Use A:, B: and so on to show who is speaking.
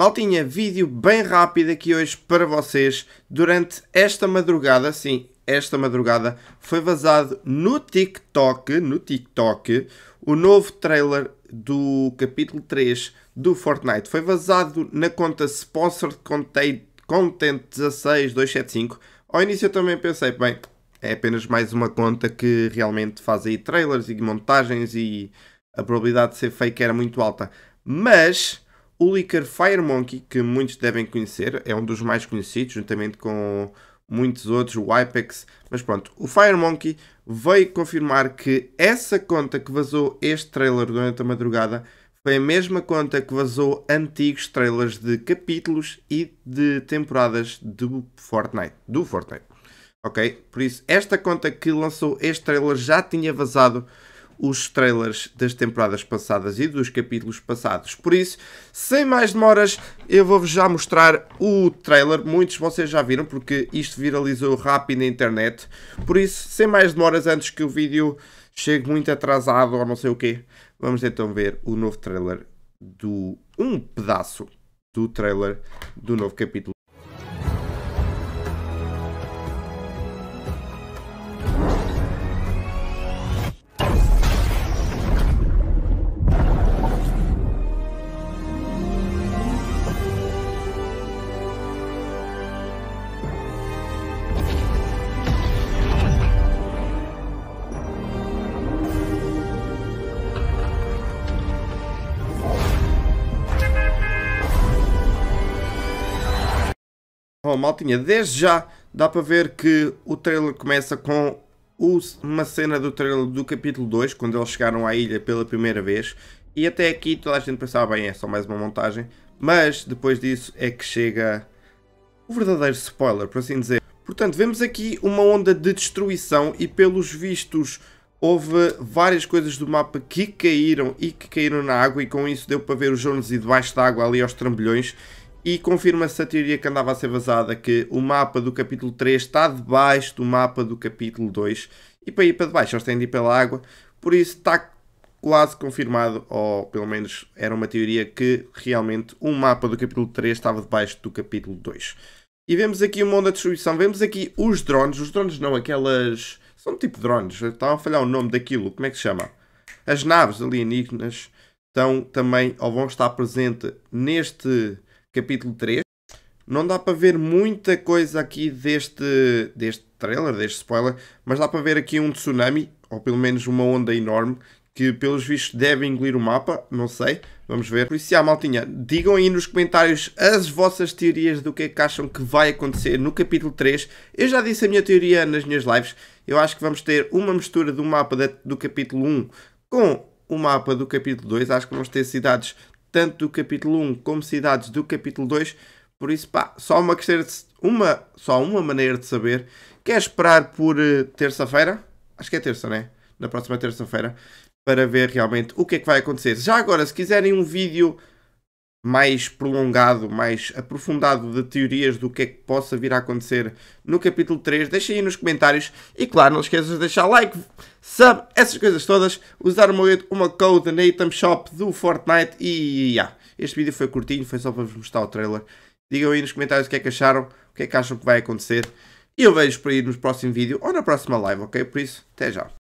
A: Maltinha, vídeo bem rápido aqui hoje para vocês. Durante esta madrugada, sim, esta madrugada, foi vazado no TikTok, no TikTok, o novo trailer do capítulo 3 do Fortnite. Foi vazado na conta Sponsored Content, Content 16275. Ao início eu também pensei, bem, é apenas mais uma conta que realmente faz aí trailers e montagens e a probabilidade de ser fake era muito alta. Mas o licker Fire Monkey, que muitos devem conhecer, é um dos mais conhecidos, juntamente com muitos outros, o Ipex, Mas pronto, o Fire Monkey veio confirmar que essa conta que vazou este trailer durante a madrugada foi a mesma conta que vazou antigos trailers de capítulos e de temporadas do Fortnite. Do Fortnite. Ok? Por isso, esta conta que lançou este trailer já tinha vazado os trailers das temporadas passadas e dos capítulos passados. Por isso, sem mais demoras, eu vou-vos já mostrar o trailer. Muitos vocês já viram porque isto viralizou rápido na internet. Por isso, sem mais demoras, antes que o vídeo chegue muito atrasado ou não sei o quê, vamos então ver o novo trailer do um pedaço do trailer do novo capítulo. Bom, maltinha, desde já dá para ver que o trailer começa com uma cena do trailer do capítulo 2, quando eles chegaram à ilha pela primeira vez. E até aqui toda a gente pensava, bem, é só mais uma montagem. Mas depois disso é que chega o verdadeiro spoiler, por assim dizer. Portanto, vemos aqui uma onda de destruição e pelos vistos houve várias coisas do mapa que caíram e que caíram na água e com isso deu para ver os Jones e debaixo da água ali aos trambolhões e confirma-se a teoria que andava a ser vazada que o mapa do capítulo 3 está debaixo do mapa do capítulo 2 e para ir para debaixo eles têm de ir pela água, por isso está quase confirmado, ou pelo menos era uma teoria que realmente o um mapa do capítulo 3 estava debaixo do capítulo 2. E vemos aqui uma onda de destruição, vemos aqui os drones, os drones não, aquelas... São tipo drones, estava a falhar o nome daquilo, como é que se chama? As naves alienígenas estão também, ou vão estar presentes neste capítulo 3. Não dá para ver muita coisa aqui deste, deste trailer, deste spoiler, mas dá para ver aqui um tsunami, ou pelo menos uma onda enorme, que pelos vistos deve engolir o mapa, não sei, vamos ver. Por isso, já, maltinha, digam aí nos comentários as vossas teorias do que é que acham que vai acontecer no capítulo 3. Eu já disse a minha teoria nas minhas lives, eu acho que vamos ter uma mistura do mapa de, do capítulo 1 com o mapa do capítulo 2, acho que vamos ter cidades tanto do capítulo 1 como cidades do capítulo 2. Por isso, pá, só uma, uma, só uma maneira de saber. Quer esperar por eh, terça-feira? Acho que é terça, né? Na próxima terça-feira. Para ver realmente o que é que vai acontecer. Já agora, se quiserem um vídeo mais prolongado, mais aprofundado de teorias do que é que possa vir a acontecer no capítulo 3. Deixa aí nos comentários e claro, não esqueças de deixar like, sub, essas coisas todas, usar uma, uma code na item shop do Fortnite e yeah, este vídeo foi curtinho, foi só para vos mostrar o trailer. Digam aí nos comentários o que é que acharam, o que é que acham que vai acontecer. E eu vejo por aí no próximo vídeo ou na próxima live, ok? Por isso, até já.